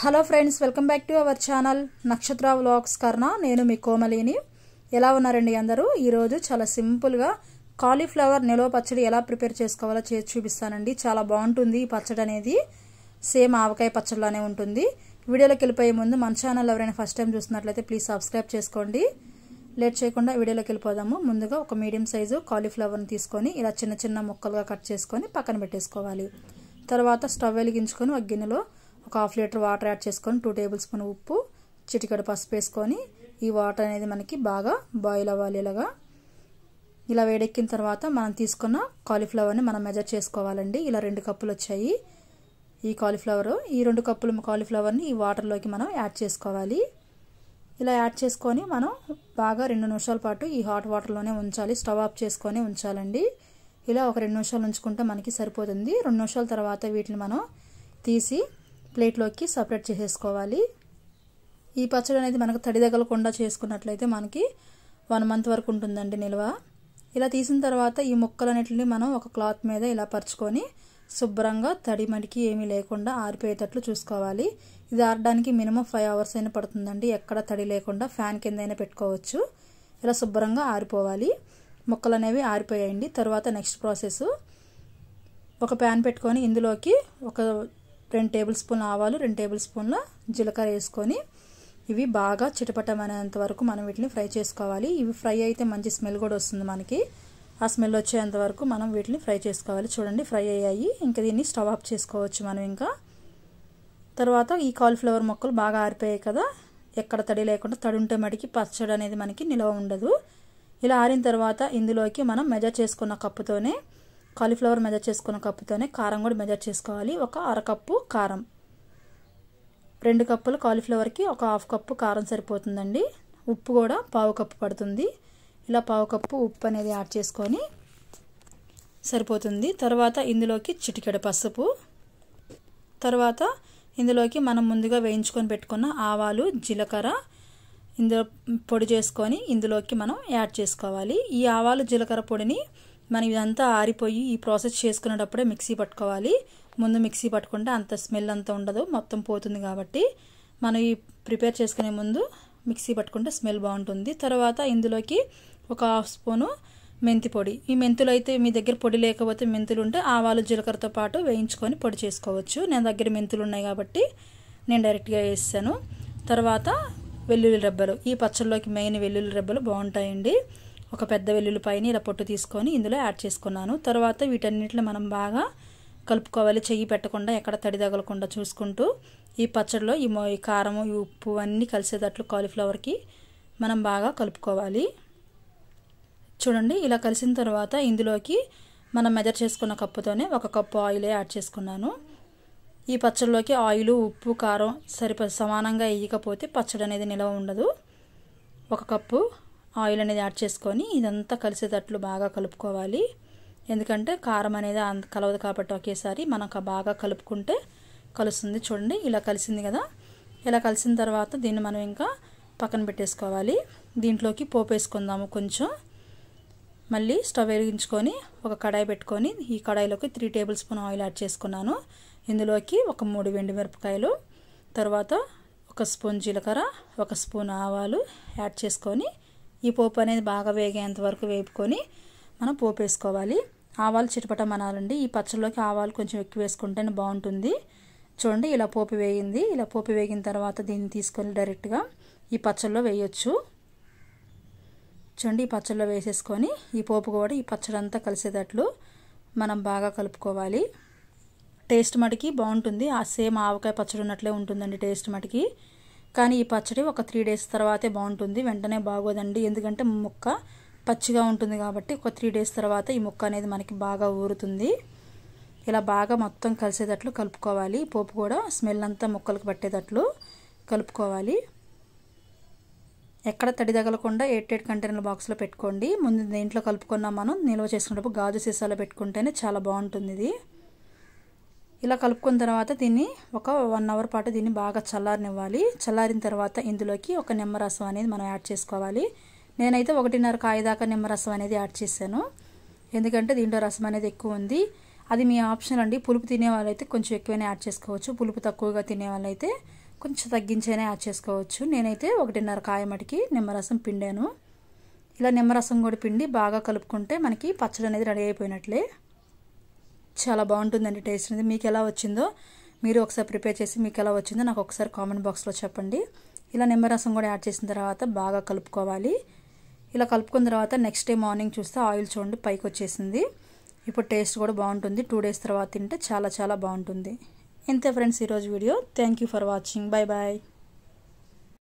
hello friends welcome back to our channel Nakshatra vlogs కర్ణ నేను మీ కోమలిని ఎలా ఉన్నారండి అందరూ ఈరోజు చాలా సింపుల్గా కాలీఫ్లవర్ నిలవ పచ్చడి ఎలా ప్రిపేర్ చేసుకోవాలో చేసి చూపిస్తానండి చాలా బాగుంటుంది ఈ పచ్చడి అనేది సేమ్ ఆవకాయ పచ్చడిలానే ఉంటుంది వీడియోలోకి వెళ్ళిపోయే ముందు మన ఛానల్ ఎవరైనా ఫస్ట్ టైం చూస్తున్నట్లయితే ప్లీజ్ సబ్స్క్రైబ్ చేసుకోండి లేట్ చేయకుండా వీడియోలోకి వెళ్ళిపోదాము ముందుగా ఒక మీడియం సైజు కాలీఫ్లవర్ని తీసుకొని ఇలా చిన్న చిన్న ముక్కలుగా కట్ చేసుకొని పక్కన పెట్టేసుకోవాలి తర్వాత స్టవ్ వెలిగించుకొని ఒక గిన్నెలో ఒక హాఫ్ లీటర్ వాటర్ యాడ్ చేసుకొని టూ టేబుల్ స్పూన్ ఉప్పు చిటికడ పసుపు వేసుకొని ఈ వాటర్ అనేది మనకి బాగా బాయిల్ అవ్వాలి ఇలాగా ఇలా వేడెక్కిన తర్వాత మనం తీసుకున్న కాలీఫ్లవర్ని మనం మెజర్ చేసుకోవాలండి ఇలా రెండు కప్పులు వచ్చాయి ఈ కాలీఫ్లవర్ ఈ రెండు కప్పులు కాలీఫ్లవర్ని ఈ వాటర్లోకి మనం యాడ్ చేసుకోవాలి ఇలా యాడ్ చేసుకొని మనం బాగా రెండు నిమిషాల పాటు ఈ హాట్ వాటర్లోనే ఉంచాలి స్టవ్ ఆఫ్ చేసుకొని ఉంచాలండి ఇలా ఒక రెండు నిమిషాలు ఉంచుకుంటే మనకి సరిపోతుంది రెండు నిమిషాల తర్వాత వీటిని మనం తీసి ప్లేట్లోకి సపరేట్ చేసేసుకోవాలి ఈ పచ్చడి అనేది మనకు తడి తగలకుండా చేసుకున్నట్లయితే మనకి వన్ మంత్ వరకు ఉంటుందండి నిల్వ ఇలా తీసిన తర్వాత ఈ ముక్కలన్నింటినీ మనం ఒక క్లాత్ మీద ఇలా పరుచుకొని శుభ్రంగా తడి మడికి ఏమీ లేకుండా ఆరిపోయేటట్లు చూసుకోవాలి ఇది ఆరడానికి మినిమం ఫైవ్ అవర్స్ అయినా పడుతుందండి ఎక్కడ తడి లేకుండా ఫ్యాన్ కింద అయినా పెట్టుకోవచ్చు ఇలా శుభ్రంగా ఆరిపోవాలి ముక్కలు అనేవి ఆరిపోయాయండి తర్వాత నెక్స్ట్ ప్రాసెస్ ఒక ప్యాన్ పెట్టుకొని ఇందులోకి ఒక రెండు టేబుల్ స్పూన్ ఆవాలు రెండు టేబుల్ స్పూన్ల జీలకర్ర వేసుకొని ఇవి బాగా చిటపటమైనంత వరకు మనం వీటిని ఫ్రై చేసుకోవాలి ఇవి ఫ్రై అయితే మంచి స్మెల్ కూడా వస్తుంది మనకి ఆ స్మెల్ వచ్చేంత వరకు మనం వీటిని ఫ్రై చేసుకోవాలి చూడండి ఫ్రై అయ్యాయి ఇంకా దీన్ని స్టవ్ ఆఫ్ చేసుకోవచ్చు మనం ఇంకా తర్వాత ఈ కాలిఫ్లవర్ మొక్కలు బాగా ఆరిపోయాయి కదా ఎక్కడ తడి లేకుండా తడి ఉంటే మటుకి పచ్చడి అనేది మనకి నిల్వ ఉండదు ఇలా ఆరిన తర్వాత ఇందులోకి మనం మెజర్ చేసుకున్న కప్పుతోనే కాలీఫ్లవర్ మెజర్ చేసుకున్న కప్పుతోనే కారం కూడా మెజర్ చేసుకోవాలి ఒక అరకప్పు కారం రెండు కప్పులు కాలీఫ్లవర్కి ఒక హాఫ్ కప్పు కారం సరిపోతుందండి ఉప్పు కూడా పావు కప్పు పడుతుంది ఇలా పావు కప్పు ఉప్పు అనేది యాడ్ చేసుకొని సరిపోతుంది తర్వాత ఇందులోకి చిటికెడు పసుపు తర్వాత ఇందులోకి మనం ముందుగా వేయించుకొని పెట్టుకున్న ఆవాలు జీలకర్ర ఇందులో పొడి చేసుకొని ఇందులోకి మనం యాడ్ చేసుకోవాలి ఈ ఆవాలు జీలకర్ర పొడిని మనం ఇదంతా ఆరిపోయి ఈ ప్రాసెస్ చేసుకునేటప్పుడే మిక్సీ పట్టుకోవాలి ముందు మిక్సీ పట్టుకుంటే అంత స్మెల్ అంతా ఉండదు మొత్తం పోతుంది కాబట్టి మనం ఈ ప్రిపేర్ చేసుకునే ముందు మిక్సీ పట్టుకుంటే స్మెల్ బాగుంటుంది తర్వాత ఇందులోకి ఒక హాఫ్ స్పూను మెంతి పొడి ఈ మెంతులు అయితే మీ దగ్గర పొడి లేకపోతే మెంతులు ఉంటే ఆవాలు జీలకర్రతో పాటు వేయించుకొని పొడి చేసుకోవచ్చు నేను దగ్గర మెంతులు ఉన్నాయి కాబట్టి నేను డైరెక్ట్గా వేసాను తర్వాత వెల్లుల్లి రెబ్బలు ఈ పచ్చళ్ళలోకి మెయిన్ వెల్లుల్లి రెబ్బలు బాగుంటాయండి ఒక పెద్ద వెల్లుల్లిపాయని ఇలా పొట్టు తీసుకొని ఇందులో యాడ్ చేసుకున్నాను తర్వాత వీటన్నిటిని మనం బాగా కలుపుకోవాలి చెయ్యి పెట్టకుండా ఎక్కడ తడి తగలకుండా చూసుకుంటూ ఈ పచ్చడిలో ఈ ఈ కారం ఈ ఉప్పు అన్నీ కలిసేటట్లు కాలీఫ్లవర్కి మనం బాగా కలుపుకోవాలి చూడండి ఇలా కలిసిన తర్వాత ఇందులోకి మనం మెజర్ చేసుకున్న కప్పుతోనే ఒక కప్పు ఆయిల్ యాడ్ చేసుకున్నాను ఈ పచ్చడిలోకి ఆయిల్ ఉప్పు కారం సరిప సమానంగా వేయకపోతే పచ్చడి అనేది నిలవ ఉండదు ఒక కప్పు ఆయిల్ అనేది యాడ్ చేసుకొని ఇదంతా కలిసేటట్లు బాగా కలుపుకోవాలి ఎందుకంటే కారం అనేది అంత కలవదు కాబట్టి ఒకేసారి మనం బాగా కలుపుకుంటే కలుస్తుంది చూడండి ఇలా కలిసింది కదా ఇలా కలిసిన తర్వాత దీన్ని మనం ఇంకా పక్కన పెట్టేసుకోవాలి దీంట్లోకి పోపు వేసుకుందాము కొంచెం మళ్ళీ స్టవ్ వెలిగించుకొని ఒక కడాయి పెట్టుకొని ఈ కడాయిలోకి three tablespoon oil add చేసుకున్నాను ఇందులోకి ఒక మూడు వెండి మిరపకాయలు తర్వాత ఒక స్పూన్ జీలకర్ర ఒక స్పూన్ ఆవాలు యాడ్ చేసుకొని ఈ పోపు అనేది బాగా వేగేంత వరకు వేపుకొని మనం పోపు వేసుకోవాలి ఆవాలు మనాలండి ఈ పచ్చళ్ళలోకి ఆవాలు కొంచెం ఎక్కువ వేసుకుంటేనే బాగుంటుంది చూడండి ఇలా పోపు వేగింది ఇలా పోపు వేగిన తర్వాత దీన్ని తీసుకొని డైరెక్ట్గా ఈ పచ్చళ్ళలో వేయొచ్చు చూడండి ఈ పచ్చళ్ళలో వేసేసుకొని ఈ పోపు కూడా ఈ పచ్చడంతా కలిసేటట్లు మనం బాగా కలుపుకోవాలి టేస్ట్ మటుకి బాగుంటుంది ఆ సేమ్ ఆవకాయ పచ్చడి ఉన్నట్లే ఉంటుందండి టేస్ట్ మటుకి కానీ ఈ పచ్చడి ఒక త్రీ డేస్ తర్వాతే బాగుంటుంది వెంటనే బాగోదండి ఎందుకంటే ముక్క పచ్చిగా ఉంటుంది కాబట్టి ఒక త్రీ డేస్ తర్వాత ఈ ముక్క అనేది మనకి బాగా ఊరుతుంది ఇలా బాగా మొత్తం కలిసేటట్లు కలుపుకోవాలి పోపు కూడా స్మెల్ అంతా ముక్కలకు పట్టేటట్లు కలుపుకోవాలి ఎక్కడ తడి తగలకుండా ఎయిట్ ఎయిట్ కంటైనర్ బాక్స్లో పెట్టుకోండి ముందు దేంట్లో కలుపుకున్నా మనం నిల్వ చేసుకున్నప్పుడు గాజు సీసాలో పెట్టుకుంటేనే చాలా బాగుంటుంది ఇది ఇలా కలుపుకున్న తర్వాత దీన్ని ఒక వన్ అవర్ పాటు దీన్ని బాగా చల్లారనివ్వాలి చల్లారిన తర్వాత ఇందులోకి ఒక నిమ్మరసం అనేది మనం యాడ్ చేసుకోవాలి నేనైతే ఒకటిన్నర కాయదాకా నిమ్మరసం అనేది యాడ్ చేశాను ఎందుకంటే దీంట్లో రసం అనేది ఎక్కువ ఉంది అది మీ ఆప్షన్ అండి పులుపు తినే వాళ్ళైతే కొంచెం ఎక్కువైనా యాడ్ చేసుకోవచ్చు పులుపు తక్కువగా తినే వాళ్ళైతే కొంచెం తగ్గించైనా యాడ్ చేసుకోవచ్చు నేనైతే ఒకటిన్నర కాయ మటికి నిమ్మరసం పిండాను ఇలా నిమ్మరసం కూడా పిండి బాగా కలుపుకుంటే మనకి పచ్చడి అనేది రెడీ అయిపోయినట్లే చాలా బాగుంటుందండి టేస్ట్ అనేది మీకు ఎలా వచ్చిందో మీరు ఒకసారి ప్రిపేర్ చేసి మీకు ఎలా వచ్చిందో నాకు ఒకసారి కామెంట్ బాక్స్లో చెప్పండి ఇలా నిమ్మరసం కూడా యాడ్ చేసిన తర్వాత బాగా కలుపుకోవాలి ఇలా కలుపుకున్న తర్వాత నెక్స్ట్ డే మార్నింగ్ చూస్తే ఆయిల్ చూడండి పైకి వచ్చేసింది ఇప్పుడు టేస్ట్ కూడా బాగుంటుంది టూ డేస్ తర్వాత తింటే చాలా చాలా బాగుంటుంది ఇంతే ఫ్రెండ్స్ ఈరోజు video thank you for watching bye bye